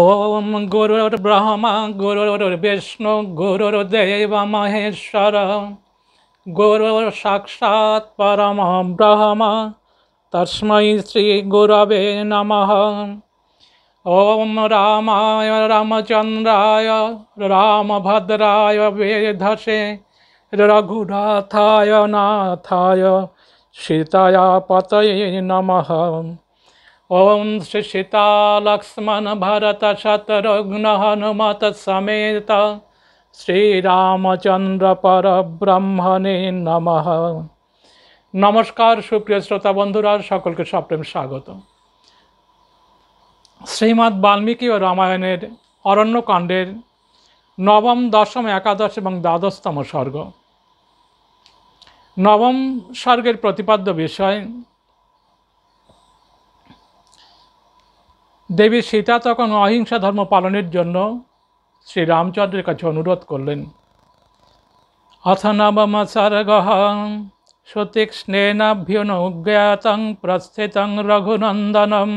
ॐ गुरुर्ब्रह्मा गुरुर्विष्णु गुरुर्देवमहेश्वर गुरुर्साक्षात् परमः ब्रह्म तस्मै श्रीगुरवे नमः ॐ रामाय रामचन्द्राय रामभद्राय वेधसे रघुनाथाय नाथाय सीताया पतये नमः ॐ श्रीसीतालक्ष्मणभरतशतरुघ्नहनुमतसमेत পরব্রহ্মণে নমঃ নমস্কার সুপ্রিয় শ্রোতা বন্ধুরা সকলকে সপ্রেম স্বাগত শ্রীমৎ বাল্মীকি ও রামায়ণের অরণ্যকাণ্ডের নবম দশম একাদশ এবং দ্বাদশতম স্বর্গ নবম স্বর্গের প্রতিপাদ্য বিষয় দেবী সীতা তখন অহিংসা ধর্ম পালনের জন্য শ্রী রামচন্দ্রের কাছে অনুরোধ করলেন অথ নবম সর্গ সুতীক্ষ্ণেনাভ্যুনুজ্ঞাতং প্রস্থিতং রঘুনন্দনম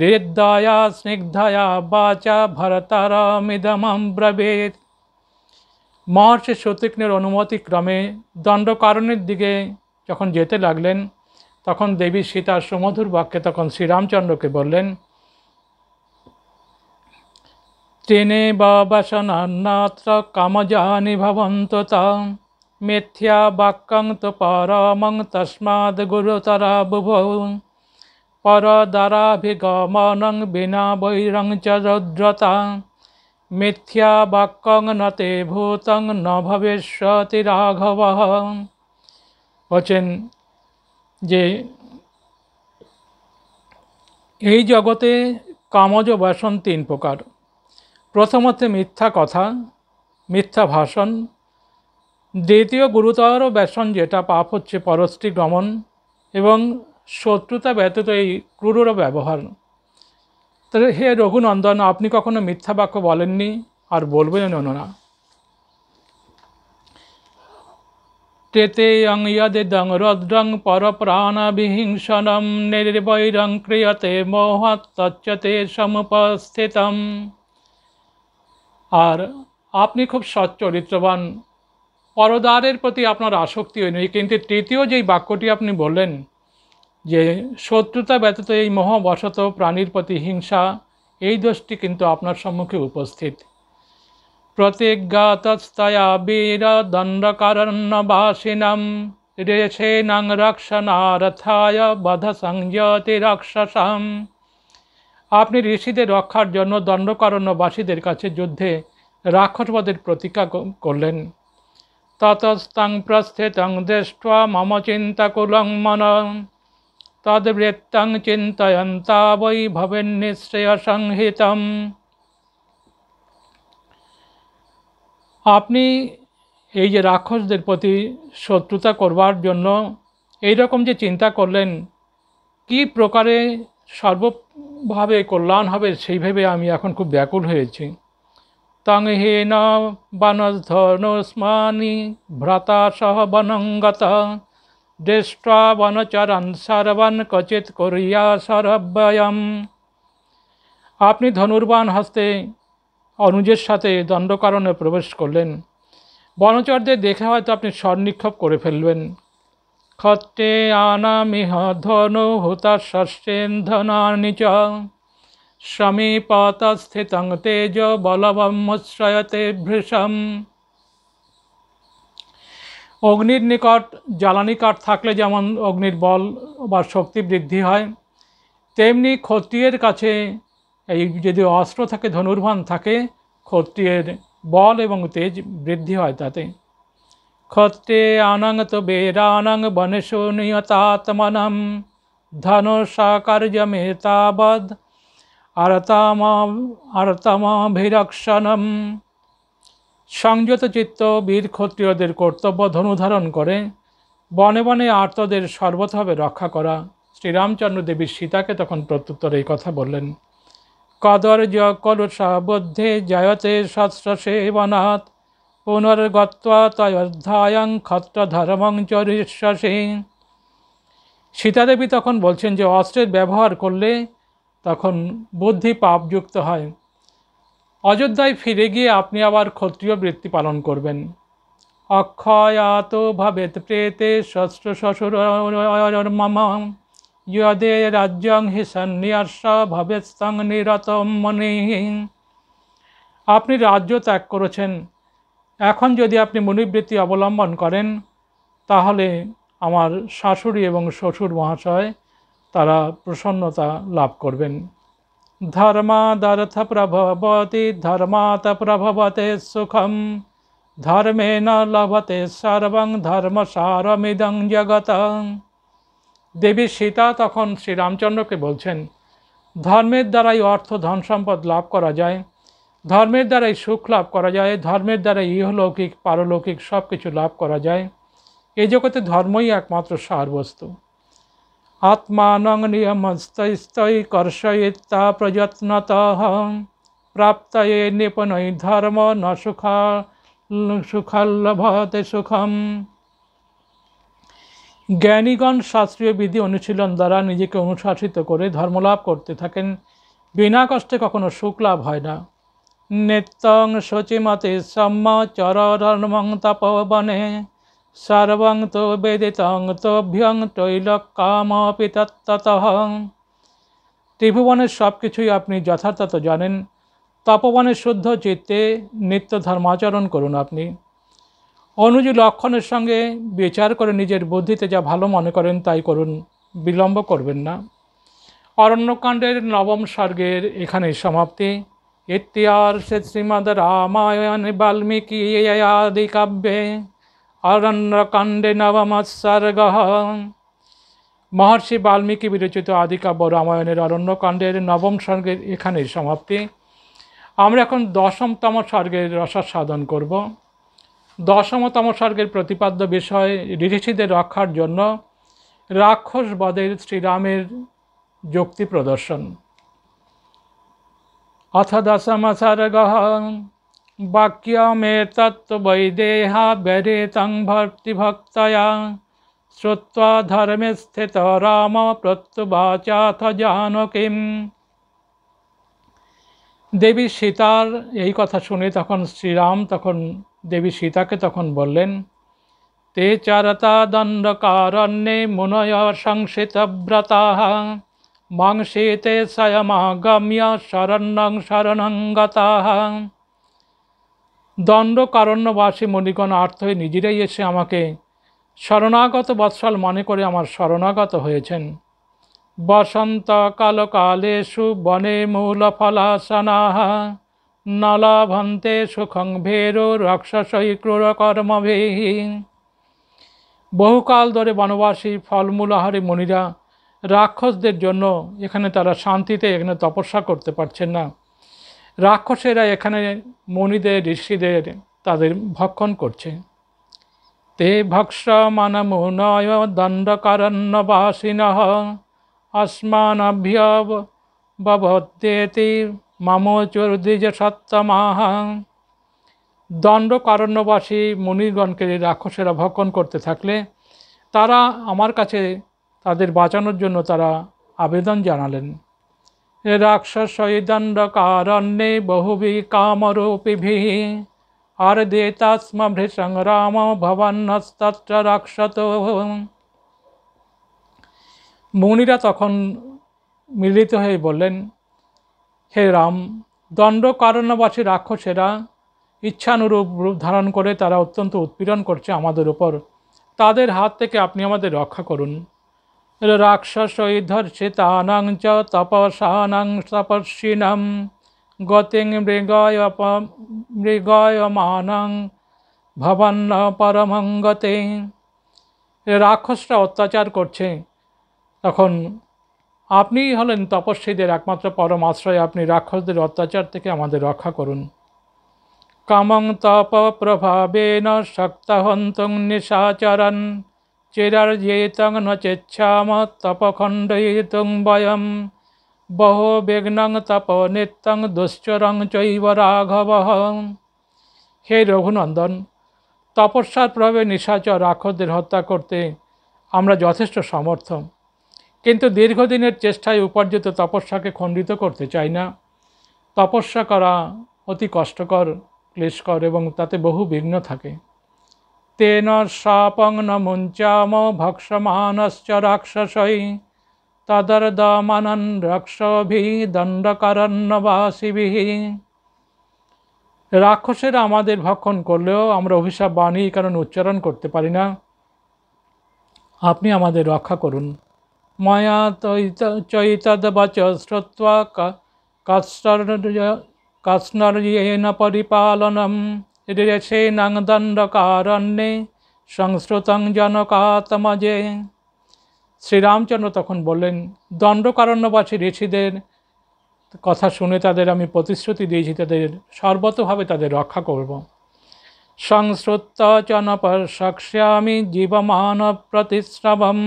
হৃদয়া স্নিগ্ধয়া বাচা ভরতারমিদমম ব্রবীত মহর্ষি অনুমতি অনুমতিক্রমে দণ্ডকারণের দিকে যখন যেতে লাগলেন তখন দেবী সীতার সুমধুর বাক্যে তখন শ্রীরামচন্দ্রকে বললেন তিনি বাসনান্নাত্র কামজানি ভবন্ত মিথ্যা বাক্যং তো পরমং তসমাদ গুরুতরা বুভৌ পরদারাভিগমনং বিনা বৈরং চ রুদ্রতা মিথ্যা বাক্যং নতে ভূতং ন ভবিষ্যতি রাঘব বলছেন যে এই জগতে কামজ বাসন তিন প্রকার প্রথমতে মিথ্যা কথা মিথ্যা ভাষণ দ্বিতীয় গুরুতর ব্যসন যেটা পাপ হচ্ছে পরশ্রী গমন এবং শত্রুতা ব্যতীত এই ক্রুর ব্যবহার তাহলে হে রঘুনন্দন আপনি কখনো মিথ্যা বাক্য বলেননি আর বলবেন না তেতেয়ং ইয়দিদং রদ্রং পরপ্রাণবিহিংসনম নির্বৈরং ক্রিয়তে মোহাত্তচ্যতে সমুপস্থিতম আর আপনি খুব সচ্চরিত্রবান পরদারের প্রতি আপনার আসক্তি হয়নি কিন্তু তৃতীয় যেই বাক্যটি আপনি বললেন যে শত্রুতা ব্যতীত এই মহাবশত প্রাণীর প্রতি হিংসা এই দোষটি কিন্তু আপনার সম্মুখে উপস্থিত প্রতিজ্ঞাতস্তয়া বীর রেছে রক্ষণারথায় বধ সংযতি রাক্ষসাম আপনি ঋষিদের রক্ষার জন্য দণ্ডকারণ্যবাসীদের কাছে যুদ্ধে রাক্ষসবাদের প্রতীক্ষা করলেন ততস্তং প্রস্থিতং দৃষ্ট মম কুলং মন চিন্তয়ন চিন্তয়ন্তা ভবেন ভবেন্নিশ্রেয় সংহিতম আপনি এই যে রাক্ষসদের প্রতি শত্রুতা করবার জন্য এই রকম যে চিন্তা করলেন কি প্রকারে সর্ব ভাবে কল্যাণ হবে সেই ভেবে আমি এখন খুব ব্যাকুল হয়েছি তং হেন বনধনুস্মানি ভ্রাতা সহ বনঙ্গত দৃষ্টা বনচরণ সর্বন কচিত করিয়া সরব্যয়ম আপনি ধনুর্বান হস্তে অনুজের সাথে দণ্ডকারণে প্রবেশ করলেন বনচরদের দেখে হয়তো আপনি স্বর করে ফেলবেন ক্ষত্রে আনামিহ ধনু হুতাশস্যেন্ধনানি চ সমীপতস্থিতং তেজ বলবম ভৃশম অগ্নির নিকট জ্বালানি কাঠ থাকলে যেমন অগ্নির বল বা শক্তি বৃদ্ধি হয় তেমনি ক্ষত্রিয়ের কাছে এই যদি অস্ত্র থাকে ধনুর্বান থাকে ক্ষত্রিয়ের বল এবং তেজ বৃদ্ধি হয় তাতে ক্ষত্রে আনঙ্ত বেরানং বনশো নিয়তাত্মনম ধনুষা কার্যমেতাবদ আরতামাভিরক্ষণম সংযত চিত্ত বীর ক্ষত্রিয়দের কর্তব্য ধনুধারণ করে বনে বনে আর্তদের সর্বতভাবে রক্ষা করা শ্রীরামচন্দ্র দেবী সীতাকে তখন প্রত্যুত্তর এই কথা বললেন কদর্য কলুষা বুদ্ধে জয়তে শস্ত্র সেবনাথ পুনর্গত্বা তয়োধ্যায়ং ক্ষত্রধর্মং চরিষ্যসি সীতাদেবী তখন বলছেন যে অস্ত্রের ব্যবহার করলে তখন বুদ্ধি পাপযুক্ত হয় অযোধ্যায় ফিরে গিয়ে আপনি আবার ক্ষত্রিয় বৃত্তি পালন করবেন অক্ষয়াত ভাবে প্রেতে শস্ত্র শ্বশুর ইয়দে রাজ্যং হি সন্ন্যাস ভবেত সং নিরত মনে আপনি রাজ্য ত্যাগ করেছেন এখন যদি আপনি মনিবৃত্তি অবলম্বন করেন তাহলে আমার শাশুড়ি এবং শ্বশুর মহাশয় তারা প্রসন্নতা লাভ করবেন ধর্মাদর্থ প্রভবতী ধর্মাত প্রভবতে সুখম ধর্মে ন লভতে সর্বং ধর্ম সারমিদং জগত দেবী সীতা তখন শ্রীরামচন্দ্রকে বলছেন ধর্মের দ্বারাই অর্থ ধন সম্পদ লাভ করা যায় ধর্মের দ্বারাই সুখ লাভ করা যায় ধর্মের দ্বারা ইহলৌকিক পারলৌকিক সব কিছু লাভ করা যায় এই জগতে ধর্মই একমাত্র সারবস্তু আত্মানং নিয়ম কর্ষয়িতা প্রযত্নত প্রাপ্তয়ে নিপুণই ধর্ম ন সুখা সুখাল্লভতে সুখম জ্ঞানীগণ শাস্ত্রীয় বিধি অনুশীলন দ্বারা নিজেকে অনুশাসিত করে ধর্মলাভ করতে থাকেন বিনা কষ্টে কখনো সুখ লাভ হয় না নিত্যং শুচিমতি সম্মচরণমং তপবনে সর্বং তো বেদিতং তোভ্যং তৈলকামপি তত্তত ত্রিভুবনের সব কিছুই আপনি যথার্থত জানেন তপবনের শুদ্ধ চিত্তে নিত্য ধর্মাচরণ করুন আপনি অনুজী লক্ষণের সঙ্গে বিচার করে নিজের বুদ্ধিতে যা ভালো মনে করেন তাই করুন বিলম্ব করবেন না অরণ্যকাণ্ডের নবম স্বর্গের এখানে সমাপ্তি বাল্মীকি আদি কাব্যে অরণ্যকাণ্ডে নবম সর্গ মহর্ষি বাল্মীকি বিরচিত আদিকাব্য রামায়ণের অরণ্যকাণ্ডের নবম স্বর্গের এখানেই সমাপ্তি আমরা এখন দশমতম স্বর্গের সাধন করব দশমতম স্বর্গের প্রতিপাদ্য বিষয় ঋষিদের রক্ষার জন্য রাক্ষস বদের শ্রীরামের যুক্তি প্রদর্শন अथ दशमसर्गः वाक्यमेतत्त्ववैदेहाभ्यरेतं भर्तिभक्तया श्रुत्वा धर्मे स्थितः राम প্রত্যুবাচাথ জানকীম দেবী সীতার এই কথা শুনে তখন শ্রীরাম তখন দেবী সীতাকে তখন বললেন তে চারতা দণ্ডকারণ্যে মুনয় সংসিতব্রতা মাংসেতে তে সয়মাগম্য শরণ্যং শরণঙ্গতাহ দণ্ডকারণ্যবাসী মণিগণ আর্থ হয়ে নিজেরাই এসে আমাকে শরণাগত বৎসল মনে করে আমার শরণাগত হয়েছেন বসন্ত সুবনে মূল মূলফলাসনাহ নলাভন্তে সুখং ভেরু রক্ষসই ক্রূর কর্মভেহী বহুকাল ধরে বনবাসী ফলমূলাহারী মণিরা রাক্ষসদের জন্য এখানে তারা শান্তিতে এখানে তপস্যা করতে পারছেন না রাক্ষসেরা এখানে মণিদের ঋষিদের তাদের ভক্ষণ করছে তে ভক্স দণ্ডকারণ্যবাসীন দণ্ডকারণ্যবাসিন अस्मानभ्यवद्येति দ্বিজ সত্তমাহ দণ্ডকারণ্যবাসী মুনিগণকে রাক্ষসেরা ভক্ষণ করতে থাকলে তারা আমার কাছে তাদের বাঁচানোর জন্য তারা আবেদন জানালেন রাক্ষসদণ্ড কারণ্যে বহুবি কামরূপিভি আর দে সংগ্রাম ভবান্নস্তত্র রাক্ষত মুনিরা তখন মিলিত হয়ে বললেন হে রাম দণ্ড কারণবাসী রাক্ষসেরা ইচ্ছানুরূপ রূপ ধারণ করে তারা অত্যন্ত উৎপীড়ন করছে আমাদের উপর তাদের হাত থেকে আপনি আমাদের রক্ষা করুন রাক্ষসৈধর্ষিতানাং চ তপসানাং তপস্বিনম গতিং মৃগয় মৃগয়মানং ভবান্ন পরমং রাক্ষসরা অত্যাচার করছে তখন আপনিই হলেন তপস্বীদের একমাত্র পরম আশ্রয় আপনি রাক্ষসদের অত্যাচার থেকে আমাদের রক্ষা করুন কামং তপ প্রভাবেন শক্তহন্তং নিশাচরণ চিরার্যেতং ন চেচ্ছাম তপখণ্ডয়িতুং বয়ম বহু বিঘ্নং তপ নিত্যং দুশ্চরং চৈব রাঘব হে রঘুনন্দন তপস্যার প্রভাবে নিশাচর রাক্ষসদের হত্যা করতে আমরা যথেষ্ট সমর্থ কিন্তু দীর্ঘদিনের চেষ্টায় উপার্জিত তপস্যাকে খণ্ডিত করতে চাই না তপস্যা করা অতি কষ্টকর ক্লেশকর এবং তাতে বহু বিঘ্ন থাকে তেন শাপং ন মুঞ্চাম ভক্ষমানশ্চ রাক্ষসৈ তদর্দমনন রক্ষভিঃ দণ্ডকরণ্যবাসিভিঃ রাক্ষসেরা আমাদের ভক্ষণ করলেও আমরা অভিশাপ বাণী কারণ উচ্চারণ করতে পারি না আপনি আমাদের রক্ষা করুন মায়া চৈতদ বচ শ্রোত্বা কাস্টর কাষ্ণর্যেন পরিপালনম রেছে দণ্ডকারণ্যে সংস্কৃতং জনকাতমাজে শ্রীরামচন্দ্র তখন বললেন দণ্ডকারণ্যবাসী ঋষিদের কথা শুনে তাদের আমি প্রতিশ্রুতি দিয়েছি তাদের সর্বতভাবে তাদের রক্ষা করব সংস্কৃত চনপর্ষক্ষ্যামি জীবমান প্রতিশ্রবম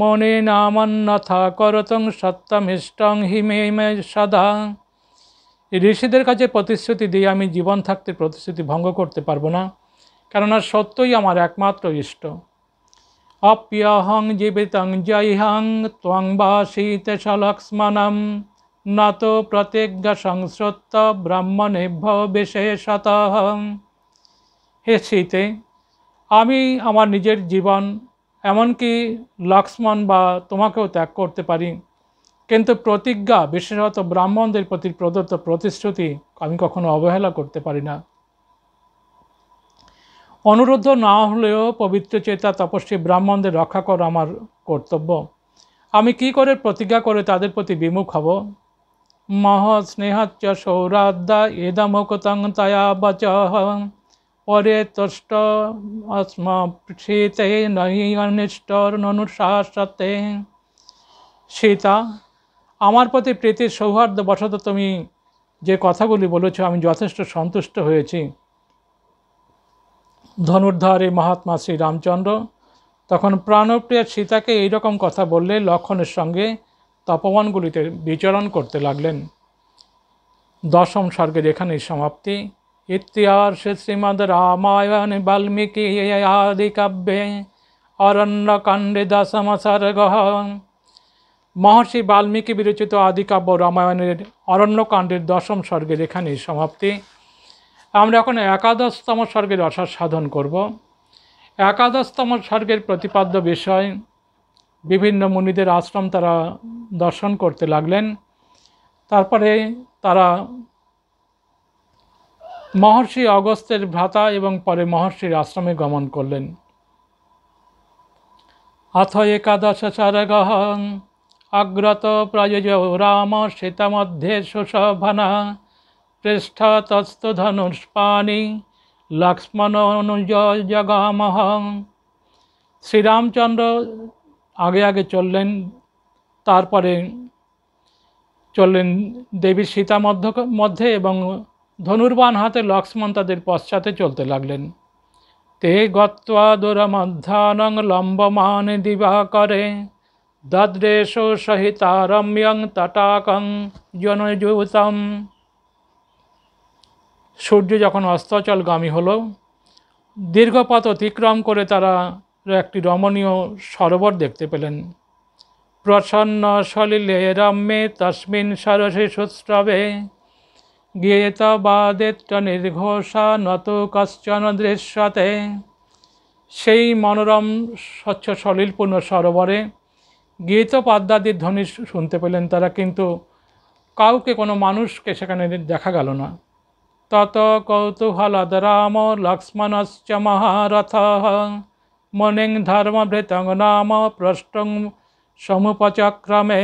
মনে নামন্যথা করতং সত্যমিষ্টং হিমে সদা ঋষিদের কাছে প্রতিশ্রুতি দিয়ে আমি জীবন থাকতে প্রতিশ্রুতি ভঙ্গ করতে পারবো না কেননা সত্যই আমার একমাত্র ইষ্ট অপ্যহং জীবিতং জয়হং ত্বং বাসীত সলক্ষ্মণম নত প্রতিজ্ঞা সংশ্রুত ব্রাহ্মণেভ্য বিশেষত হে শীতে আমি আমার নিজের জীবন এমনকি লক্ষ্মণ বা তোমাকেও ত্যাগ করতে পারি কিন্তু প্রতিজ্ঞা বিশেষত ব্রাহ্মণদের প্রতি প্রদত্ত প্রতিশ্রুতি আমি কখনো অবহেলা করতে পারি না অনুরুদ্ধ না হলেও পবিত্র চেতা তপস্বী ব্রাহ্মণদের রক্ষা করা আমার কর্তব্য আমি কি করে প্রতিজ্ঞা করে তাদের প্রতি বিমুখ হব মহ স্নেহাচ্চ সৌরাদ্যা এদামকতং তয়া বচহ পরে তষ্ট শীতে নহি অনিষ্ট অনুশাসতে সীতা আমার পথে প্রেতের সৌহার্দ্যবশত তুমি যে কথাগুলি বলেছ আমি যথেষ্ট সন্তুষ্ট হয়েছি ধনুর্ধারে মহাত্মা শ্রী রামচন্দ্র তখন প্রাণপ্রিয়া সীতাকে এইরকম কথা বললে লক্ষণের সঙ্গে তপমানগুলিতে বিচরণ করতে লাগলেন দশম স্বর্গের এখানেই সমাপ্তি ইতিহাস শ্রীমদ রামায়ণ বাল্মীকি আদি কাব্যে অরণ্যকাণ্ডে দশম সর্গ মহর্ষি বাল্মীকি বিরচিত আদিকাব্য রামায়ণের অরণ্যকাণ্ডের দশম স্বর্গের এখানেই সমাপ্তি আমরা এখন একাদশতম স্বর্গের অসার সাধন করব একাদশতম স্বর্গের প্রতিপাদ্য বিষয় বিভিন্ন মুনিদের আশ্রম তারা দর্শন করতে লাগলেন তারপরে তারা মহর্ষি অগস্তের ভ্রাতা এবং পরে মহর্ষির আশ্রমে গমন করলেন একাদশ एकादशसर्गः আগ্রত প্রযোজ রাম সীতামধ্যে সুশোভনা পৃষ্ঠ লক্ষ্মণ অনুজ জগামহ শ্রীরামচন্দ্র আগে আগে চললেন তারপরে চললেন দেবী সীতা মধ্য মধ্যে এবং ধনুর্বান হাতে লক্ষ্মণ তাদের পশ্চাতে চলতে লাগলেন তে গত্বা দোরমধ্যানং লম্বমান দিবা করে दद्रेशो সহিতারম্যং रम्यं तटाकं জনযুতম সূর্য যখন অস্তচলগামী হল দীর্ঘপথ অতিক্রম করে তারা একটি রমণীয় সরোবর দেখতে পেলেন প্রসন্ন সলিলে রম্যে তস্মিন সরসে সুস্রবে গীতবাদেত্য নির্ঘোষা নত কশ্চন দৃশ্যতে সেই মনোরম স্বচ্ছ সলিলপূর্ণ সরোবরে গীত পাদ্যাদির ধ্বনি শুনতে পেলেন তারা কিন্তু কাউকে কোনো মানুষকে সেখানে দেখা গেল না তত কৌতূহল রাম লক্ষ্মণশ্চ মহারথ মনিং ধর্মভৃতং নাম প্রষ্ট সমুপচক্রমে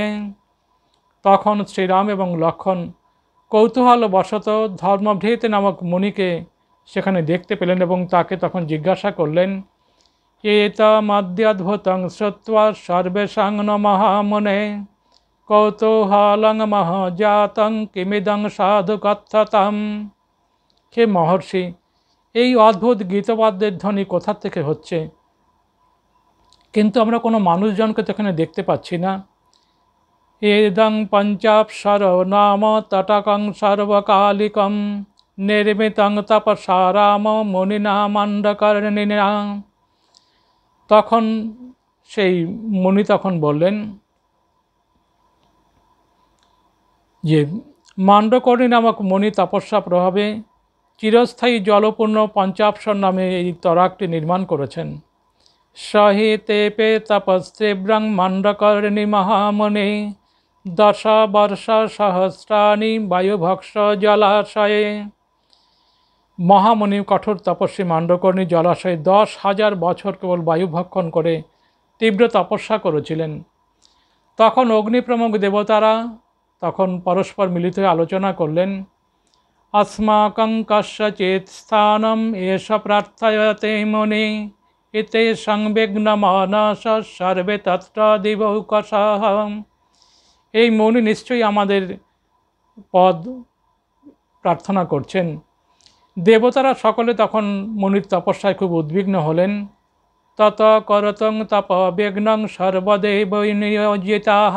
তখন শ্রীরাম এবং লক্ষণ বশত ধর্মভৃত নামক মণিকে সেখানে দেখতে পেলেন এবং তাকে তখন জিজ্ঞাসা করলেন एतमद्यद्भुतं श्रुत्वा सर्वेषां नमः মহামুনে কৌতূহলং মহজাতং কিমিদং সাধু কথতম হে মহর্ষি এই অদ্ভুত গীতবাদ্যের ধ্বনি কোথা থেকে হচ্ছে কিন্তু আমরা কোনো মানুষজনকে তো এখানে দেখতে পাচ্ছি না এদং পঞ্চাব নাম তটকং সর্বকালিকম নির্মিতং তপসারাম মুনি মণ্ডকর্ণিনা তখন সেই মণি তখন বললেন যে মাণ্ডকরী নামক মণি তপস্যা প্রভাবে চিরস্থায়ী জলপূর্ণ পঞ্চাপসর নামে এই তরাকটি নির্মাণ করেছেন সহি তেপে তপস্তীব্রং মাণ্ডকর্ণী মহামণি দশ বর্ষ সহস্রাণী বায়ুভক্ষ জলাশয়ে মহামণি কঠোর তপস্বী মাণ্ডকর্ণী জলাশয়ে দশ হাজার বছর কেবল বায়ুভক্ষণ করে তীব্র তপস্যা করেছিলেন তখন অগ্নিপ্রমুখ দেবতারা তখন পরস্পর মিলিত হয়ে আলোচনা করলেন অস্মাকং কশ্যচেত স্থানম এষ প্রার্থয়তে মনে এতে সংবেগ্ন মানস সর্বে তত্র দিবকসহ এই মনি নিশ্চয়ই আমাদের পদ প্রার্থনা করছেন দেবতারা সকলে তখন মনির তপস্যায় খুব উদ্বিগ্ন হলেন তত করতং তপ তপবিঘ্নং সর্বদেব নিয়োজিতাহ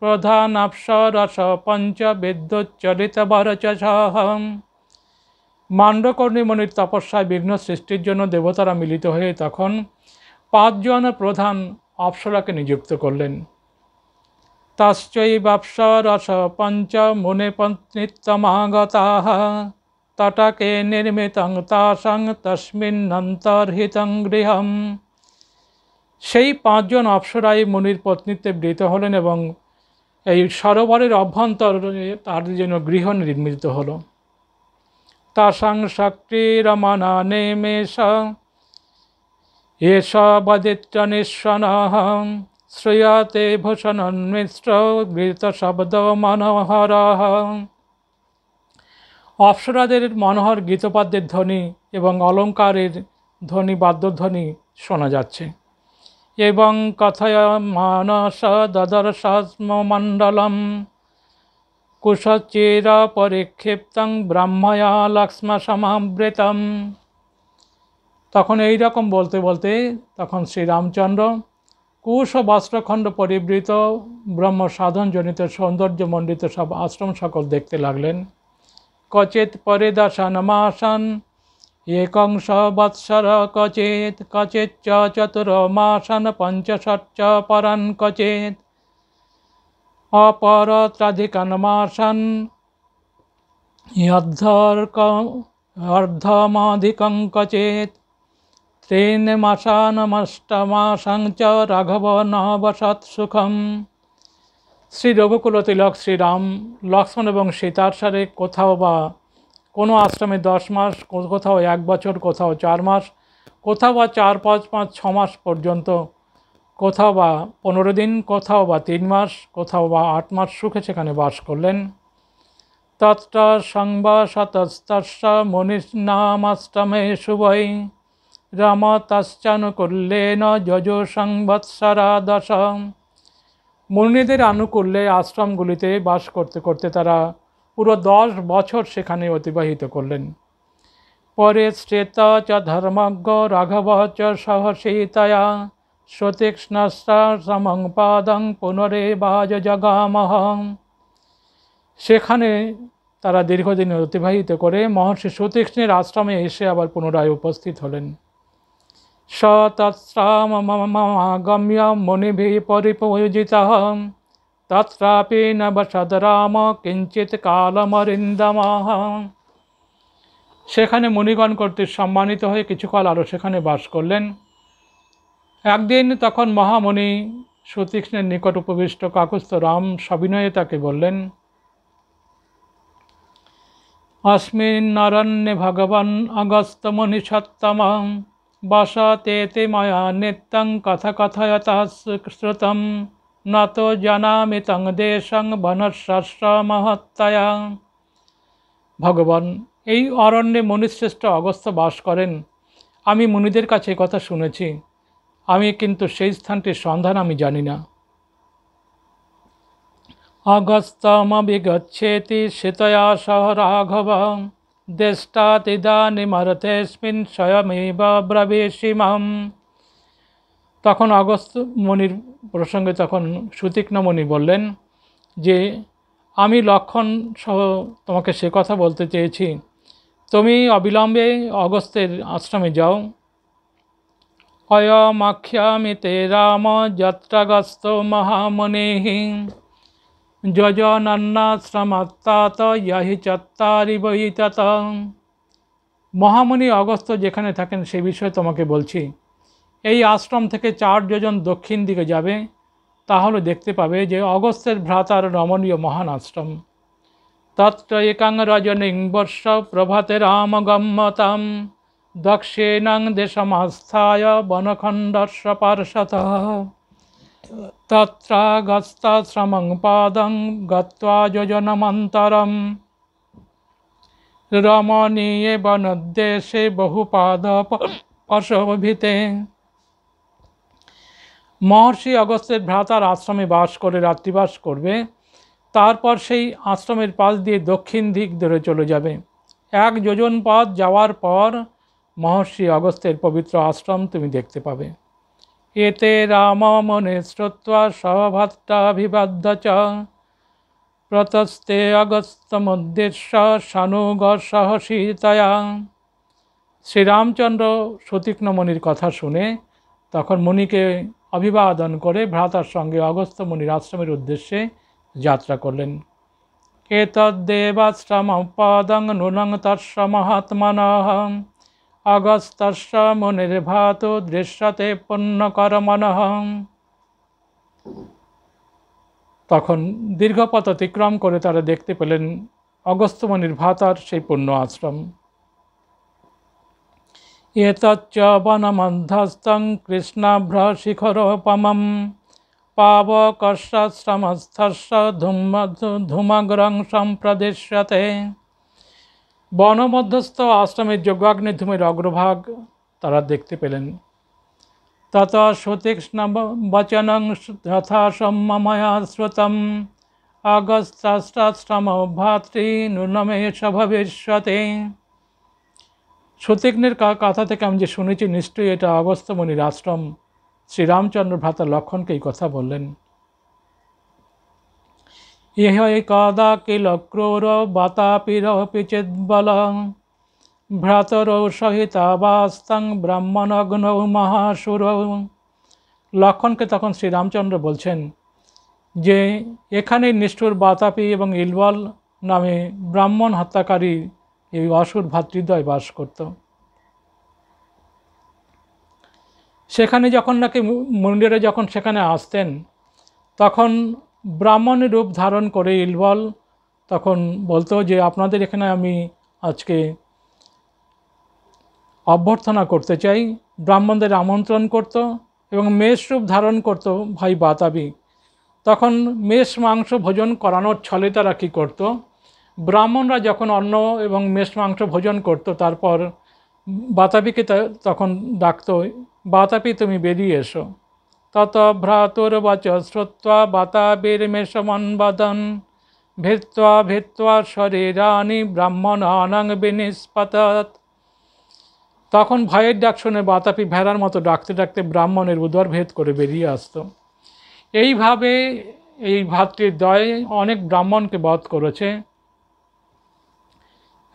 প্রধান অপসরস পঞ্চ বিদ্যুৎচলিত বরচসহ মনির তপস্যায় বিঘ্ন সৃষ্টির জন্য দেবতারা মিলিত হয়ে তখন পাঁচজন প্রধান অপসরাকে নিযুক্ত করলেন তাশ্চৈবাপসরস পঞ্চ মুনে পন্নিত্যমাগতাহ তটকে নির্মিত তাসং তস্মিন্নন্তর্হিত গৃহম সেই পাঁচজন অপ্সরাই মুনির পত্নীতে বৃত হলেন এবং এই সরোবরের অভ্যন্তরে তার জন্য গৃহ নির্মিত হল তাসং শক্তি রমানা নেমেষ এষ বদিত্র নিঃসনহ শ্রেয়তে ভূষণ মিশ্র গৃত শব্দ মনোহর অপ্সরাদের মনোহর গীতপাদ্যের ধ্বনি এবং অলঙ্কারের ধ্বনি বাদ্যধ্বনি শোনা যাচ্ছে এবং কথায় মানস দদর্শমণ্ডলম কুশচির পরিক্ষিপ্তং ব্রাহ্ময়া লক্ষ্ম সমাবৃতম তখন এই রকম বলতে বলতে তখন শ্রীরামচন্দ্র কুশ বস্ত্রখণ্ড পরিবৃত ব্রহ্ম সাধনজনিত সৌন্দর্যমণ্ডিত সব আশ্রম সকল দেখতে লাগলেন কচেত পরিদশনমাসন একং স বৎসর কচিত কচেত চ চতুরমাসন পঞ্চষট পরন কচেত অপরত্রাধিকনমাসন অর্ধর্ক অর্ধমাধিকং কচেত ত্রেন মাসানমষ্টমাসং চ রাঘব নবসৎ সুখম শ্রী রঘুকুল তিলক শ্রীরাম লক্ষ্মণ এবং সীতার সারে কোথাও বা কোনো আশ্রমে দশ মাস কোথাও এক বছর কোথাও চার মাস কোথাও বা চার পাঁচ পাঁচ ছ মাস পর্যন্ত কোথাও বা পনেরো দিন কোথাও বা তিন মাস কোথাও বা আট মাস সুখে সেখানে বাস করলেন তৎটা সংবা মনীষ নামাষ্টমে শুভই রাম করলেন যজ সংবৎসরা দশম মনোনীদের আনুকূল্যে আশ্রমগুলিতে বাস করতে করতে তারা পুরো দশ বছর সেখানে অতিবাহিত করলেন পরে শ্রেত চ ধর্মজ্ঞ রাঘব চ সহসীতয়া সতীক্ষ্ণশ্রামং পাদং পুনরে বাজ জগামহং সেখানে তারা দীর্ঘদিন অতিবাহিত করে মহর্ষি সতীক্ষ্ণের আশ্রমে এসে আবার পুনরায় উপস্থিত হলেন সতস্রামগম্য মুনিভি পরিপূজিতः তত্রাপি রাম কিঞ্চিত কালমরিন্দমাহ সেখানে মুনিগণ কর্তৃক সম্মানিত হয়ে কিছুকাল আরও সেখানে বাস করলেন একদিন তখন মহামণি সুতীক্ষ্ণের নিকট উপবিষ্ট কাকুস্থ রাম সবিনয়ে তাকে বললেন অস্মিন্নরণ্যে ভগবান অগস্ত মুনিষত্তম বাসা তে মায়া নিত্যং কথকথয়তः শ্রুतं ন তো জানামি তং দেশং বনশ্র মহত্তয়া ভগবান এই অরণ্যে মনুশ্রেষ্ঠ অগস্ত বাস করেন আমি মুনিদের কাছে কথা শুনেছি আমি কিন্তু সেই স্থানটির সন্ধান আমি জানি না অগস্তমবিগচ্ছেতি শীতয়া সহ রাঘব দেশটাতিদানিমহরতেস্মিন স্বয়মেব ব্রবেশিমহম তখন অগস্ত মনির প্রসঙ্গে তখন সুতীক্ষ্ণমণি বললেন যে আমি লক্ষণ সহ তোমাকে সে কথা বলতে চেয়েছি তুমি অবিলম্বে অগস্তের আশ্রমে যাও অয়মাখ্যামিতে রাম যাত্রাগস্ত মহামনেহী যজনন্নাশ্রমাত্তাত ইয়াহি চত্তারি বহি মহামুনি অগস্ত যেখানে থাকেন সে বিষয়ে তোমাকে বলছি এই আশ্রম থেকে চার যজন দক্ষিণ দিকে যাবে তাহলে দেখতে পাবে যে অগস্তের ভ্রাতার রমণীয় মহান আশ্রম তত্র একাং রজনীং বর্ষ প্রভাতে গম্যতাম দক্ষিণাং দেশমাস্থায় বনখণ্ডস্ব পার্শ্বত तत्रागस्तश्रमं पादं गत्वा योजनमन्तरं रमणीये বহুপাদ পশভিতে মহর্ষি অগস্তের ভ্রাতার আশ্রমে বাস করে রাত্রিবাস করবে তারপর সেই আশ্রমের পাশ দিয়ে দক্ষিণ দিক ধরে চলে যাবে এক যোজন পথ যাওয়ার পর মহর্ষি অগস্তের পবিত্র আশ্রম তুমি দেখতে পাবে এতে রামমনে শ্রুত্বা সভাত্তাভিবাদ্য চ প্রতস্তে অগস্তমুদ্দেশ্য সানুগ সহ সীতায়া শ্রীরামচন্দ্র সতীক্ষ্ণমণির কথা শুনে তখন মুনিকে অভিবাদন করে ভ্রাতার সঙ্গে অগস্তমণির আশ্রমের উদ্দেশ্যে যাত্রা করলেন এতদ্দেবাশ্রম পদং নুনং তৎস মহাত্মান অগস্তস্য মুনির্ভাতু দৃশ্যতে পুণ্যকর মনহ তখন দীর্ঘপথ অতিক্রম করে তারা দেখতে পেলেন অগস্ত ভাতার সেই পুণ্য আশ্রম এতচ্চ বনমন্ধস্তং কৃষ্ণাভ্রশিখরোপমম পাবকশ্রমস্থস্য ধূম ধূমগ্রং সম্প্রদিশ্যতে বনমধ্যস্থ আশ্রমের যজ্ঞাগ্নিধূমের অগ্রভাগ তারা দেখতে পেলেন তথা সতীক্ষ্ণবচনং যথা সম্ময়া শ্রুতম অগস্তাশ্রম ভাতৃ নূনমেষ ভবিষ্যতে সতীক্ষ্ণের কথা থেকে আমি যে শুনেছি নিশ্চয়ই এটা অগস্তমণির আশ্রম শ্রীরামচন্দ্র ভ্রাতা লক্ষণকে এই কথা বললেন ইহৈকাদাকিল ক্রোর বাতাপিরপি চেদ্বলং ভ্রাতরৌ সহিতাবাস্তং ব্রাহ্মণগ্নৌ মহাসুর লক্ষণকে তখন শ্রীরামচন্দ্র বলছেন যে এখানে নিষ্ঠুর বাতাপি এবং ইলবল নামে ব্রাহ্মণ হত্যাকারী এই অসুর ভাতৃদ্বয় বাস করত সেখানে যখন নাকি মন্দিরে যখন সেখানে আসতেন তখন ব্রাহ্মণ রূপ ধারণ করে ইলবল তখন বলতো যে আপনাদের এখানে আমি আজকে অভ্যর্থনা করতে চাই ব্রাহ্মণদের আমন্ত্রণ করত এবং মেষ রূপ ধারণ করত ভাই বাতাবি তখন মেষ মাংস ভোজন করানোর ছলে তারা কী করতো ব্রাহ্মণরা যখন অন্ন এবং মেষ মাংস ভোজন করত তারপর বাতাবিকে তখন ডাকত বাতাপি তুমি বেরিয়ে এসো তত ভ্রাতুর্বচ শ্রুত্বা বাতাবির্মেশমন্বদন ভিত্তা ভিত্তা শরীরানি ব্রাহ্মণানং বিনিষ্পতত তখন ভয়ের ডাক শুনে বাতাপি ভেড়ার মতো ডাকতে ডাকতে ব্রাহ্মণের উদর ভেদ করে বেরিয়ে আসত এইভাবে এই ভাতৃ দয় অনেক ব্রাহ্মণকে বধ করেছে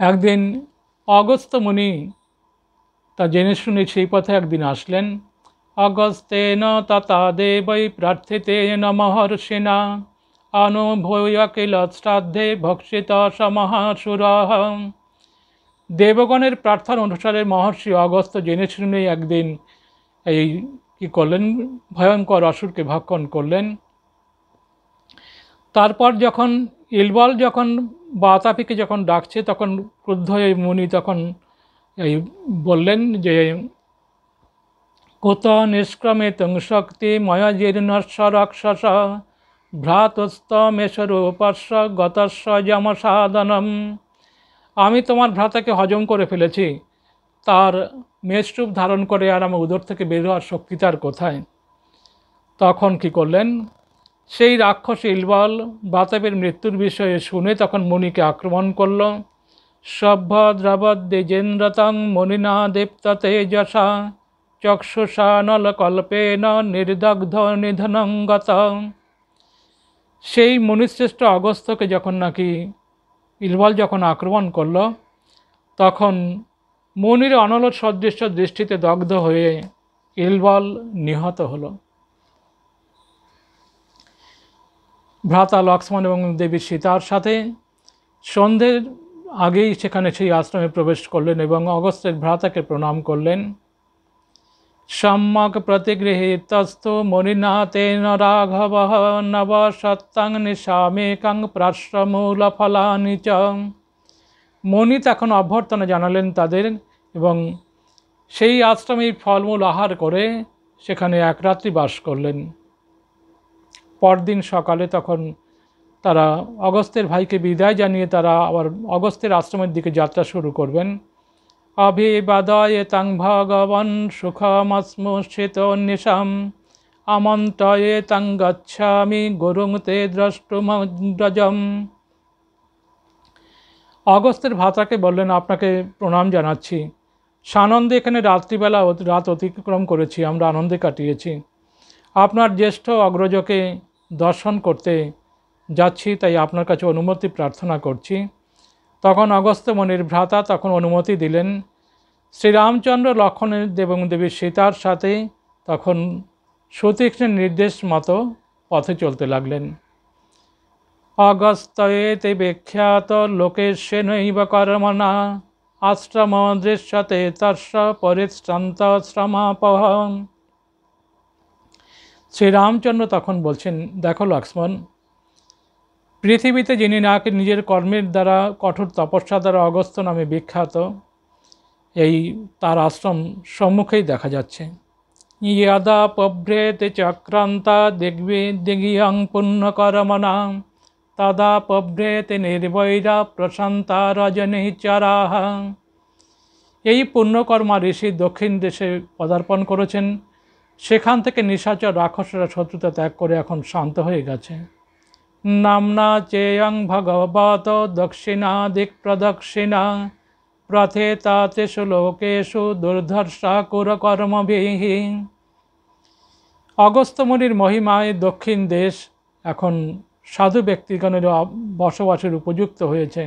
একদিন অগস্ত মুনি তা জেনে শুনে সেই পথে একদিন আসলেন অগস্তেন তথা দেবৈ প্রার্থিতেন মহর্ষিণা অনুভূয় কিল শ্রাদ্ধে ভক্ষিত সমহাসুরহ দেবগণের প্রার্থনা অনুসারে মহর্ষি অগস্ত জেনেছিলেন একদিন এই কি করলেন ভয়ঙ্কর অসুরকে ভক্ষণ করলেন তারপর যখন ইলবল যখন বাতাপিকে যখন ডাকছে তখন ক্রুদ্ধ এই মুনি তখন এই বললেন যে কুত নিষ্ক্রমে তুং শক্তি ময় জীর্ণস্বরক্ষস ভ্রাতস্তমেশ রূপস্ব গতস্ব যম সাধনম আমি তোমার ভ্রাতাকে হজম করে ফেলেছি তার মেষরূপ ধারণ করে আর আমার উদর থেকে বের হওয়ার শক্তি তার কোথায় তখন কি করলেন সেই রাক্ষস ইলবল বাতাবের মৃত্যুর বিষয়ে শুনে তখন মণিকে আক্রমণ করল সভ্য দ্রাবদ্ দেজেন্দ্রতং মণিনা দেবতা তেজসা চক্ষুষা নলকল্পেন নির্দগ্ধ নিধনঙ্গত সেই মনুশ্রেষ্ঠ অগস্তকে যখন নাকি ইলবাল যখন আক্রমণ করল তখন মনির অনল সদৃশ্য দৃষ্টিতে দগ্ধ হয়ে ইলবল নিহত হল ভ্রাতা লক্ষ্মণ এবং দেবী সীতার সাথে সন্ধ্যের আগেই সেখানে সেই আশ্রমে প্রবেশ করলেন এবং অগস্তের ভ্রাতাকে প্রণাম করলেন সম্যক প্রতিগৃহীতস্তু মুনিনাথেন রাঘবः নবসত্তং নিশামেকং ফলানি চ মণি তখন অভ্যর্থনা জানালেন তাদের এবং সেই আশ্রমেই ফলমূল আহার করে সেখানে এক রাত্রি বাস করলেন পরদিন সকালে তখন তারা অগস্তের ভাইকে বিদায় জানিয়ে তারা আবার অগস্তের আশ্রমের দিকে যাত্রা শুরু করবেন অভিবাদয়ে তাং ভগবন সুখমস্মুষিত নিশম আমন্তয়ে তাং গচ্ছামি গুরুং তে দ্রষ্টুমজম অগস্তের ভাতাকে বললেন আপনাকে প্রণাম জানাচ্ছি সানন্দে এখানে রাত্রিবেলা রাত অতিক্রম করেছি আমরা আনন্দে কাটিয়েছি আপনার জ্যেষ্ঠ অগ্রজকে দর্শন করতে যাচ্ছি তাই আপনার কাছে অনুমতি প্রার্থনা করছি তখন অগস্ত্য মনির ভ্রাতা তখন অনুমতি দিলেন শ্রীরামচন্দ্র লক্ষণের এবং দেবী সীতার সাথে তখন সুতীক্ষ্ণের নির্দেশ মতো পথে চলতে লাগলেন অগস্ত্যেতে বিখ্যাত লোকেশে নৈব কর্মনা আশ্রম দৃশ্যতে তস্য পরিশ্রান্ত শ্রমাপহ শ্রীরামচন্দ্র তখন বলছেন দেখো লক্ষ্মণ পৃথিবীতে যিনি না নিজের কর্মের দ্বারা কঠোর তপস্যা দ্বারা অগস্ত নামে বিখ্যাত এই তার আশ্রম সম্মুখেই দেখা যাচ্ছে ইয়াদা তে চক্রান্তা দেখবে দিগিয়ং পুণ্যকরমনা তাদা পভ্রেতে নির্বৈরা প্রশান্তা রজনী চারাহা এই পুণ্যকর্মা ঋষি দক্ষিণ দেশে পদার্পণ করেছেন সেখান থেকে নিশাচর রাক্ষসরা শত্রুতা ত্যাগ করে এখন শান্ত হয়ে গেছে নাম্না চেয়ং ভগবত দক্ষিণাদিক্প্রদক্ষিণা প্রথেতা ত্রিষু লোকেষু দুর্ধর্ষা কুরকর্মভিহ অগস্ত্যমুনির মহিমায় দক্ষিণ দেশ এখন সাধু ব্যক্তিগণের বসবাসের উপযুক্ত হয়েছে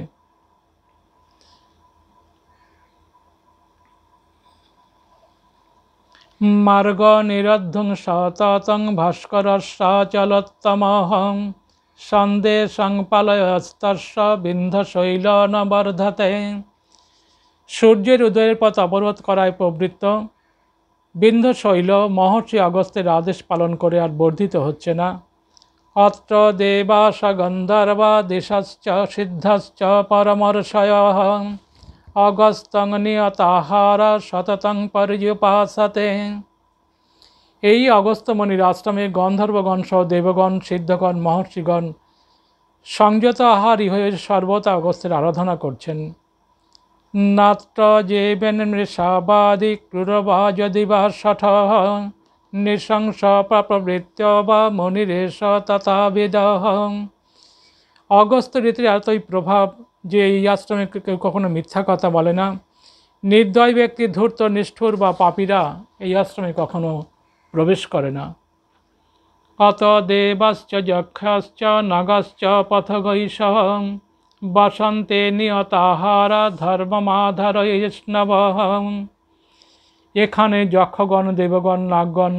মার্গ নিরধ্যং সততং ভাস্কর সচলতম সন্দে সংপালয় হস্তস্য বিন্ধশৈল নবর্ধতে সূর্যের উদয়ের পথ অবরোধ করায় প্রবৃত্ত বিন্ধশৈল মহর্ষি অগস্তের আদেশ পালন করে আর বর্ধিত হচ্ছে না অত্র দেবাস গন্ধর্বা দিশাশ্চ সিদ্ধাশ্চ পরমর্ষয় অগস্তং নিয়তাহার শততং পর্যুপাসতে এই অগস্ত্যমণির আশ্রমে গন্ধর্বগণ সহ দেবগণ সিদ্ধগণ মহর্ষিগণ সংযত আহারি হয়ে সর্বতা অগস্ত্যের আরাধনা করছেন নাত্র যে বেন মৃষাবাদী ক্রুরবা যদি বা সঠ নৃশংস প্রবৃত্ত বা মনিরেশ তথা বেদ অগস্ত ঋতুর এতই প্রভাব যে এই আশ্রমে কেউ কখনো মিথ্যা কথা বলে না নির্দয় ব্যক্তি ধূর্ত নিষ্ঠুর বা পাপীরা এই আশ্রমে কখনো প্রবেশ করে না অত দেবাশ্চ যক্ষাশ্চ নাগাশ্চ পথগৈষহ বসন্তে নিয়তাহার ধর্মমাধারৈষ্ণব এখানে যক্ষগণ দেবগণ নাগগণ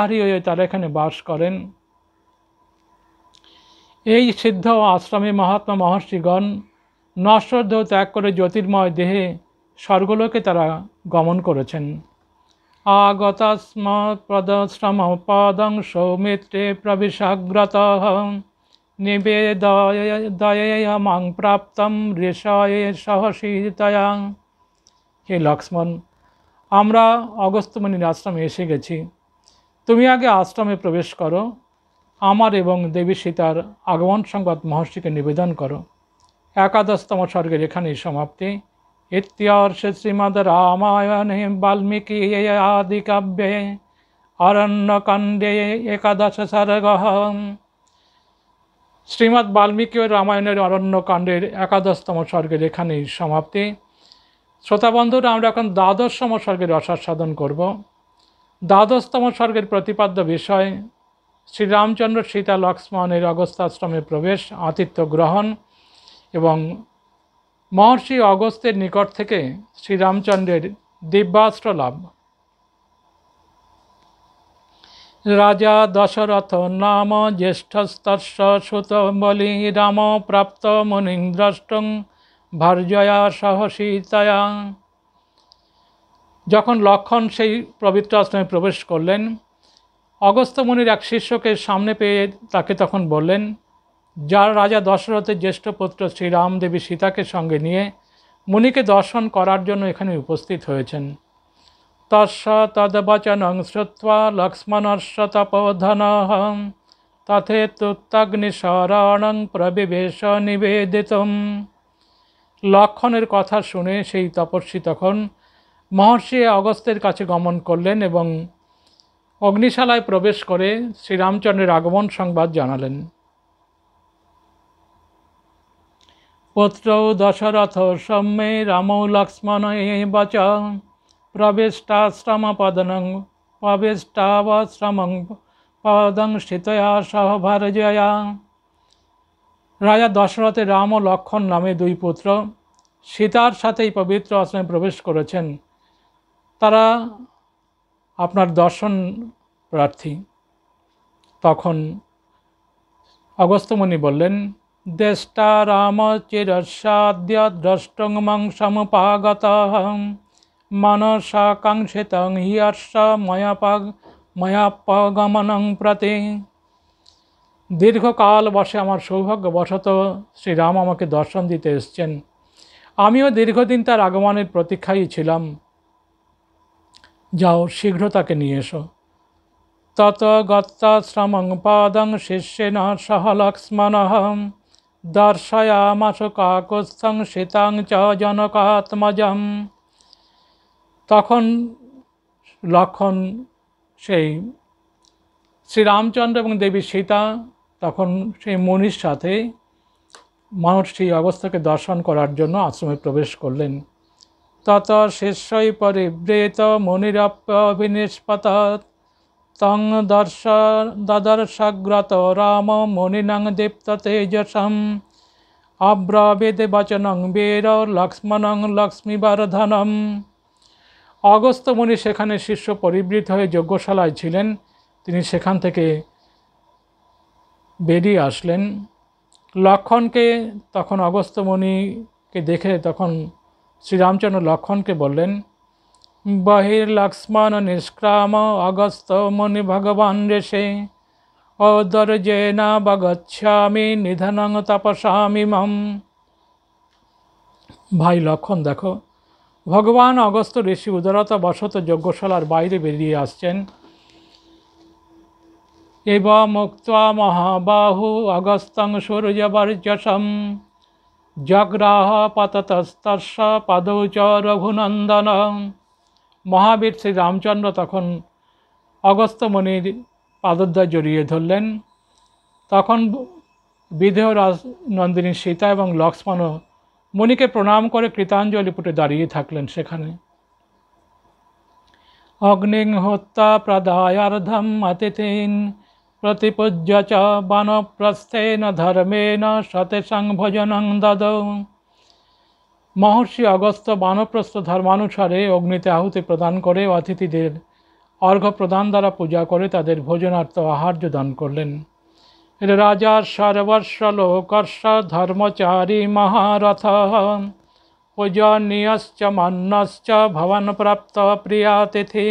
হারি হয়ে তারা এখানে বাস করেন এই সিদ্ধ আশ্রমে মহাত্মা মহর্ষিগণ নশ্রদ্ধ ত্যাগ করে জ্যোতির্ময় দেহে স্বর্গলোকে তারা গমন করেছেন आगतस्मात्प्रदश्रमपादं সৌমিত্রে प्रविशाग्रतः নিবেদয়ং প্রাপ্ত ঋষয়ে সহশীতয়া হে লক্ষ্মণ আমরা অগস্ত্যমণির আশ্রমে এসে গেছি তুমি আগে আশ্রমে প্রবেশ করো আমার এবং দেবী সীতার আগমন সংবাদ মহর্ষিকে নিবেদন করো একাদশতম স্বর্গের এখানেই সমাপ্তি इत्यार्ष श्रीमद्रामायणे वाल्मीकियादिकाव्ये অরণ্যকাণ্ডে একাদশ সর্গ শ্রীমৎ বাল্মীকি রামায়ণের অরণ্যকাণ্ডের একাদশতম স্বর্গের এখানেই সমাপ্তি শ্রোতাবন্ধুরা আমরা এখন দ্বাদশতম স্বর্গের অসাধন করব দ্বাদশতম স্বর্গের প্রতিপাদ্য বিষয় শ্রীরামচন্দ্র সীতা লক্ষ্মণের অগস্থাশ্রমে প্রবেশ আতিথ্য গ্রহণ এবং মহর্ষি অগস্তের নিকট থেকে শ্রীরামচন্দ্রের দিব্যাস্ত্র লাভ রাজা দশরথ নাম জ্যেষ্ঠস্তস্য সুত বলি রাম প্রাপ্ত মুনিন্দ্রষ্টং ভার্যয়া সহ সীতায়া যখন লক্ষণ সেই পবিত্র আশ্রমে প্রবেশ করলেন অগস্ত্যমণির এক শিষ্যকে সামনে পেয়ে তাকে তখন বললেন যার রাজা দশরথের জ্যেষ্ঠ পুত্র শ্রীরামদেবী সীতাকে সঙ্গে নিয়ে মুনিকে দর্শন করার জন্য এখানে উপস্থিত হয়েছেন তস তদবচন শ্রুত্বা লক্ষ্মণস্য তপোধন তথে তুত্তাগ্নিশরণং প্রবিবেশ নিবেদিত লক্ষণের কথা শুনে সেই তপস্বী তখন মহর্ষি অগস্তের কাছে গমন করলেন এবং অগ্নিশালায় প্রবেশ করে শ্রীরামচন্দ্রের আগমন সংবাদ জানালেন পুত্র দশরথ সৌম্যে রাম লক্ষ্মণ বচ প্রবিষ্টাশ্রমপদনং প্রবিষ্টাবশ্রমং পদং স্থিতয়া সহ ভারজয়া রাজা দশরথে রাম ও লক্ষণ নামে দুই পুত্র সীতার সাথেই পবিত্র আশ্রমে প্রবেশ করেছেন তারা আপনার দর্শন প্রার্থী তখন অগস্ত্যমণি বললেন देष्टा रामचिरस्याद्य द्रष्टुं मं समुपागतः मनसाकाङ्क्षितं হিয়র্ষ ময়াপগমনং প্রতি দীর্ঘকাল বসে আমার সৌভাগ্যবশত শ্রীরাম আমাকে দর্শন দিতে এসছেন আমিও দীর্ঘদিন তার আগমনের প্রতীক্ষায় ছিলাম যাও শীঘ্র তাকে নিয়ে এসো তত গত্তাশ্রমং পাদং শিষ্যেন সহ লক্ষ্মণ দর্শয়ামাস কাকস্থং সীতাং চ জনকাত্মজম তখন লক্ষণ সেই শ্রীরামচন্দ্র এবং দেবী সীতা তখন সেই মনির সাথে মানুষ সেই অবস্থাকে দর্শন করার জন্য আশ্রমে প্রবেশ করলেন তত শিষ্যই পরিব্রেত মনিরপ্য অভিনিষ্পত তং দর্শ দদর্শগ্রত রাম মুনিনং দীপ্ত তেজসম অব্রবিদ বচনং বীর লক্ষ্মণং লক্ষ্মীবর্ধনম অগস্ত মুনি সেখানে শিষ্য পরিবৃত হয়ে যজ্ঞশালায় ছিলেন তিনি সেখান থেকে বেরিয়ে আসলেন লক্ষণকে তখন অগস্ত্যমণিকে দেখে তখন শ্রীরামচন্দ্র লক্ষণকে বললেন বহির্লক্ষ্মণ নিষ্ক্রাম অগস্ত মুনি ভগবান রেশে অদর্জে না বগচ্ছামি নিধনং তপসামি মম ভাই লক্ষণ দেখো ভগবান অগস্ত ঋষি উদরত বসত যজ্ঞশালার বাইরে বেরিয়ে আসছেন এব মুক্ত মহাবাহু অগস্তং বর্চসম জগ্রাহ পততস্তস্য পদৌ চ রঘুনন্দনম মহাবীর শ্রী রামচন্দ্র তখন অগস্ত্যমণির মুনির পাদদ্বয় জড়িয়ে ধরলেন তখন রাজ নন্দিনী সীতা এবং লক্ষ্মণও মুনিকে প্রণাম করে কৃতাঞ্জলি পুটে দাঁড়িয়ে থাকলেন সেখানে অগ্নিং হত্যা প্রদায়ার্ধম অতিথিন প্রতিপূজ্য চ বনপ্রস্থেন ধর্মেণ সতে সংভোজন দদৌ মহর্ষি অগস্ত বানপ্রস্থ ধর্মানুসারে অগ্নিতে আহুতি প্রদান করে অতিথিদের অর্ঘ্য প্রদান দ্বারা পূজা করে তাদের ভোজনার্থ আহার্য দান করলেন রাজা সর্বস্ব লোকর্ষ ধর্মচারী মহারথ পূজনীয়শ্চ মান্নশ্চ ভবনপ্রাপ্ত প্রিয়াতিথি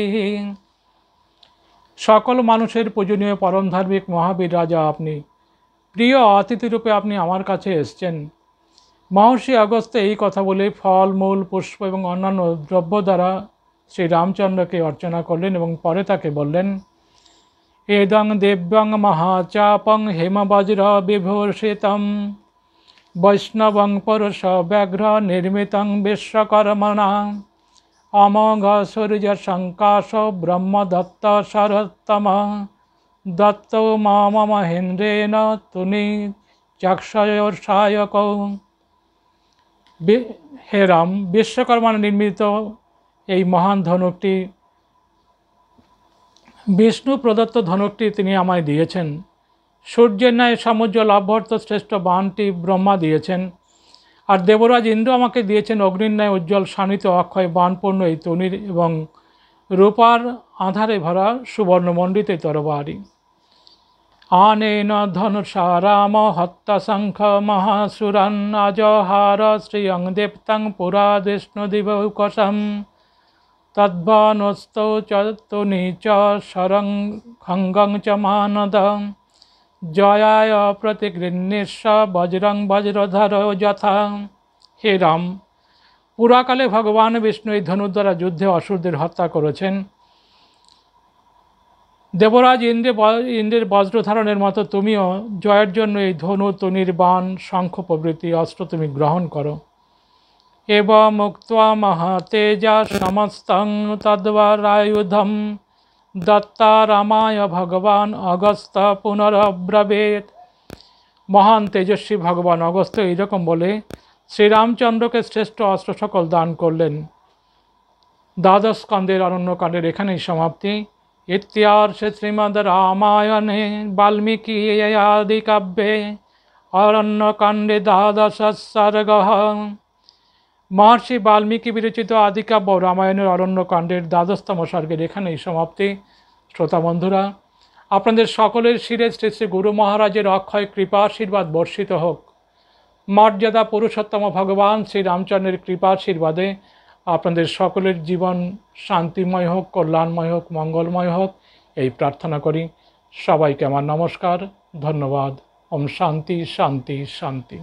সকল মানুষের পূজনীয় পরমধার্মিক মহাবীর রাজা আপনি প্রিয় অতিথিরূপে আপনি আমার কাছে এসছেন মহর্ষি আগস্তে এই কথা বলে ফল মূল পুষ্প এবং অন্যান্য দ্রব্য দ্বারা শ্রী রামচন্দ্রকে অর্চনা করলেন এবং পরে তাকে বললেন এদং দেব্যং মহাচাপং হেমবজ্র বিভূষিতম বৈষ্ণবং পরশ ব্যঘ্র নির্মিতং বিশ্বকর্মণা অমঘ সূর্য শঙ্কাশ ব্রহ্মদত্ত শরত্তম দত্ত মাম মহেন্দ্রেণ তুনি চক্ষয়োর্ষায়কৌ হেরাম বিশ্বকর্মা নির্মিত এই মহান ধনুকটি বিষ্ণু প্রদত্ত ধনুকটি তিনি আমায় দিয়েছেন সূর্যের ন্যায় সামুজ্জ্বল অভ্যর্থ শ্রেষ্ঠ বাহনটি ব্রহ্মা দিয়েছেন আর দেবরাজ ইন্দ্র আমাকে দিয়েছেন অগ্নির ন্যায় উজ্জ্বল শানিত অক্ষয় বানপূর্ণ এই তনির এবং রূপার আধারে ভরা সুবর্ণমণ্ডিত এই তরবারি আনেন অজহার শ্রিয়ং দীপ্তং পুরা বিষ্ণু বিষ্ণুদিবকশম তদ্বনস্ত চতুনি চ শরং খঙ্গং চ মানদ জয়ায় প্রতিগৃহ্নিশ বজ্রং বজ্রধর যথা হে রাম পুরাকালে ভগবান বিষ্ণু এই ধনুর দ্বারা যুদ্ধে অসুরদের হত্যা করেছেন দেবরাজ ইন্দ্রে ইন্দ্রের বজ্রধারণের মতো তুমিও জয়ের জন্য এই ধনু তনির বান শঙ্খ প্রভৃতি অস্ত্র তুমি গ্রহণ করো এব মুক্তা মহাতেজা সমস্তং তদ্বারায়ুধম দত্তা রামায় ভগবান অগস্ত পুনরব্রবেদ মহান তেজস্বী ভগবান অগস্ত এইরকম বলে শ্রীরামচন্দ্রকে শ্রেষ্ঠ অস্ত্র সকল দান করলেন দ্বাদশ স্কন্দের অরণ্যকাণ্ডের এখানেই সমাপ্তি রামায়ণে বাল্মীকি আদি কাব্যে অরণ্যকাণ্ডে দ্বাদশ সর্গ মহর্ষি বাল্মীকি বিরচিত আদিকাব্য রামায়ণের অরণ্যকাণ্ডের দ্বাদশতম সর্গের এখানেই সমাপ্তি শ্রোতা বন্ধুরা আপনাদের সকলের শিরে শ্রী শ্রী গুরু মহারাজের অক্ষয় কৃপা আশীর্বাদ বর্ষিত হোক মর্যাদা পুরুষোত্তম ভগবান শ্রী রামচন্দ্রের কৃপা আশীর্বাদে আপনাদের সকলের জীবন শান্তিময় হোক কল্যাণময় হোক মঙ্গলময় হোক এই প্রার্থনা করি সবাইকে আমার নমস্কার ধন্যবাদ ওম শান্তি শান্তি শান্তি